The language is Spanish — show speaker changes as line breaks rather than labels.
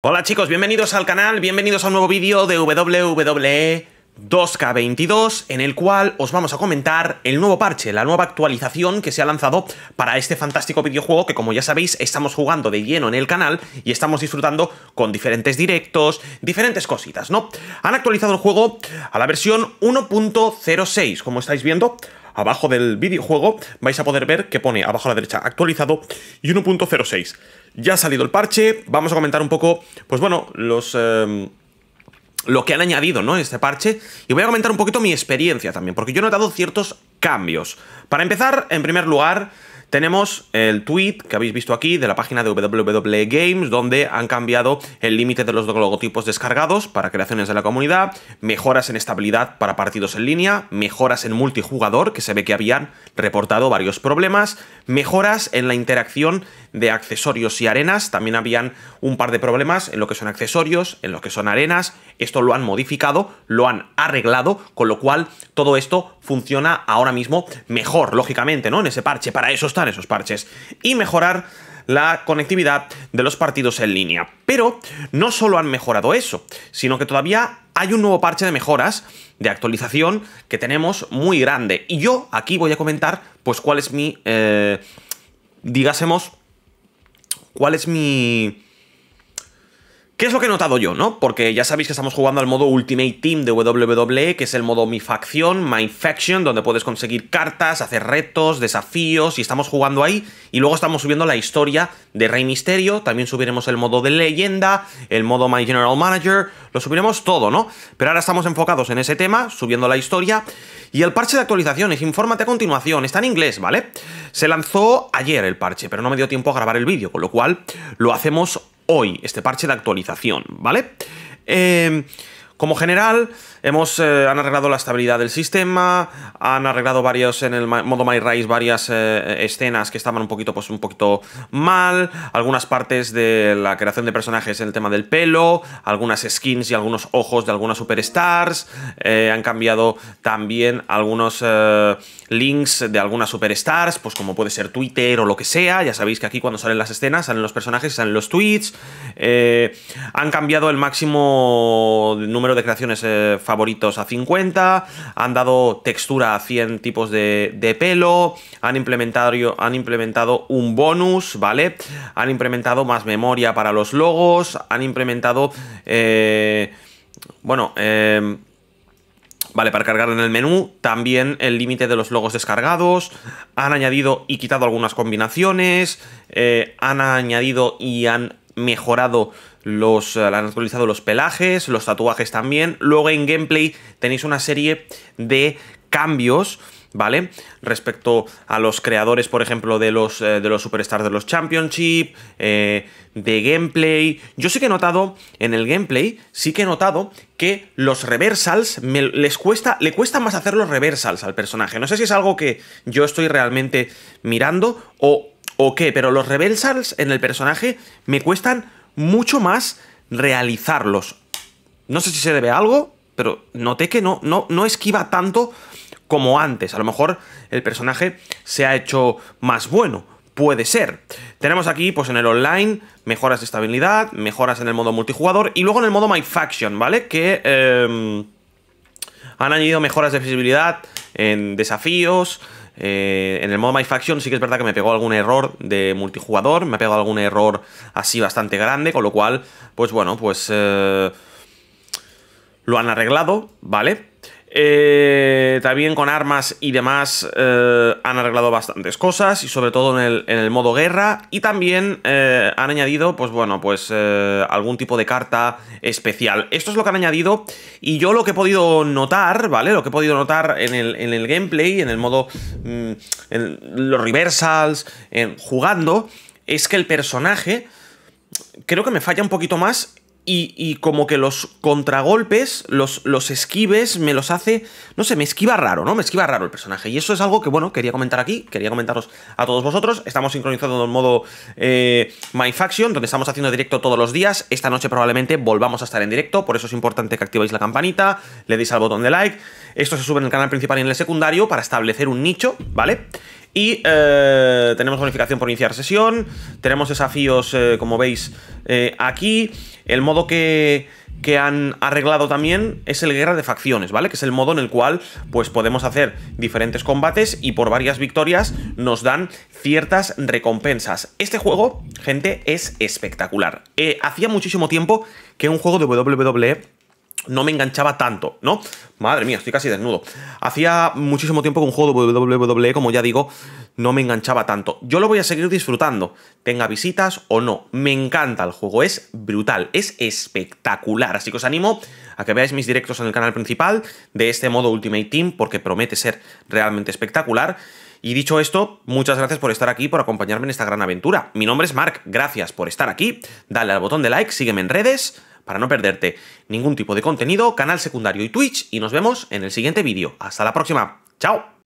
Hola chicos, bienvenidos al canal, bienvenidos a un nuevo vídeo de WWE 2K22 en el cual os vamos a comentar el nuevo parche, la nueva actualización que se ha lanzado para este fantástico videojuego que como ya sabéis estamos jugando de lleno en el canal y estamos disfrutando con diferentes directos, diferentes cositas, ¿no? Han actualizado el juego a la versión 1.06, como estáis viendo, abajo del videojuego vais a poder ver que pone abajo a la derecha actualizado y 1.06. Ya ha salido el parche, vamos a comentar un poco, pues bueno, los... Em, lo que han añadido, ¿no? Este parche. Y voy a comentar un poquito mi experiencia también, porque yo he notado ciertos cambios. Para empezar, en primer lugar, tenemos el tweet que habéis visto aquí de la página de WWE Games, donde han cambiado el límite de los logotipos descargados para creaciones de la comunidad, mejoras en estabilidad para partidos en línea, mejoras en multijugador, que se ve que habían reportado varios problemas, mejoras en la interacción de accesorios y arenas, también habían un par de problemas en lo que son accesorios, en lo que son arenas, esto lo han modificado, lo han arreglado, con lo cual todo esto funciona ahora mismo mejor, lógicamente, ¿no? En ese parche, para eso esos parches y mejorar la conectividad de los partidos en línea. Pero no solo han mejorado eso, sino que todavía hay un nuevo parche de mejoras, de actualización, que tenemos muy grande. Y yo aquí voy a comentar, pues, cuál es mi, eh, digásemos, cuál es mi ¿Qué es lo que he notado yo, no? Porque ya sabéis que estamos jugando al modo Ultimate Team de WWE, que es el modo Mi Facción, My Faction, donde puedes conseguir cartas, hacer retos, desafíos, y estamos jugando ahí. Y luego estamos subiendo la historia de Rey Misterio, también subiremos el modo de Leyenda, el modo My General Manager, lo subiremos todo, ¿no? Pero ahora estamos enfocados en ese tema, subiendo la historia. Y el parche de actualizaciones, infórmate a continuación, está en inglés, ¿vale? Se lanzó ayer el parche, pero no me dio tiempo a grabar el vídeo, con lo cual lo hacemos hoy, este parche de actualización, ¿vale? Eh, como general, hemos, eh, han arreglado la estabilidad del sistema, han arreglado varios en el modo My Rise varias eh, escenas que estaban un poquito, pues, un poquito mal, algunas partes de la creación de personajes en el tema del pelo, algunas skins y algunos ojos de algunas superstars, eh, han cambiado también algunos links de algunas superstars, pues como puede ser Twitter o lo que sea, ya sabéis que aquí cuando salen las escenas salen los personajes, salen los tweets, han cambiado el máximo número de creaciones eh, favoritos a 50, han dado textura a 100 tipos de, pelo, han implementado, han implementado un bonus, ¿vale? Han implementado más memoria para los logos, han implementado... Eh, bueno, em, Vale, para cargar en el menú, también el límite de los logos descargados, han añadido y quitado algunas combinaciones, eh, han añadido y han mejorado los, eh, han actualizado los pelajes, los tatuajes también. Luego en gameplay tenéis una serie de cambios. ¿vale? Respecto a los creadores, por ejemplo, de los, eh, de los Superstars de los Championship, eh, de gameplay. Yo sí que he notado, en el gameplay, sí que he notado que los reversals les cuesta, le cuesta más hacer los reversals al personaje. No sé si es algo que yo estoy realmente mirando o o qué, pero los Rebelsals en el personaje me cuestan mucho más realizarlos. No sé si se debe a algo, pero noté que no, no, no esquiva tanto como antes. A lo mejor el personaje se ha hecho más bueno, puede ser. Tenemos aquí, pues en el online, mejoras de estabilidad, mejoras en el modo multijugador y luego en el modo My Faction, ¿vale? Que... Em, han añadido mejoras de visibilidad en desafíos. Eh, en el modo My Faction sí que es verdad que me pegó algún error de multijugador, me ha pegado algún error así bastante grande, con lo cual, pues bueno, pues eh, lo han arreglado, ¿vale? Eh, también con armas y demás eh, han arreglado bastantes cosas y sobre todo en el, modo guerra y también eh, han añadido pues bueno pues algún tipo de carta especial esto es lo que han añadido y yo lo que he podido notar vale lo que he podido notar en el, gameplay en el modo mm, en los reversals en, jugando es que el personaje creo que me falla un poquito más y, como que los contragolpes, los, los esquives, me los hace, no sé, me esquiva raro, ¿no? Me esquiva raro el personaje. Y eso es algo que, bueno, quería comentar aquí, quería comentaros a todos vosotros. Estamos sincronizando en modo eh, My Faction, donde estamos haciendo directo todos los días. Esta noche probablemente volvamos a estar en directo, por eso es importante que activéis la campanita, le deis al botón de like. Esto se sube en el canal principal y en el secundario para establecer un nicho, ¿vale? Y eh, tenemos bonificación por iniciar sesión, tenemos desafíos, eh, como veis, eh, aquí. El modo que, han arreglado también es el guerra de facciones, ¿vale? Que es el modo en el cual pues podemos hacer diferentes combates y por varias victorias nos dan ciertas recompensas. Este juego, gente, es espectacular. hacía muchísimo tiempo que un juego de WWE no me enganchaba tanto, ¿no? Madre mía, estoy casi desnudo. Hacía muchísimo tiempo que un juego de WWE, como ya digo, no me enganchaba tanto. Yo lo voy a seguir disfrutando, tenga visitas o no. Me encanta el juego, es brutal, es espectacular. Así que os animo a que veáis mis directos en el canal principal de este modo Ultimate Team, porque promete ser realmente espectacular. Y dicho esto, muchas gracias por estar aquí, por acompañarme en esta gran aventura. Mi nombre es Mark, gracias por estar aquí. Dale al botón de like, sígueme en redes para no perderte ningún tipo de contenido, canal secundario y Twitch y nos vemos en el siguiente vídeo. Hasta la próxima. ¡Chao!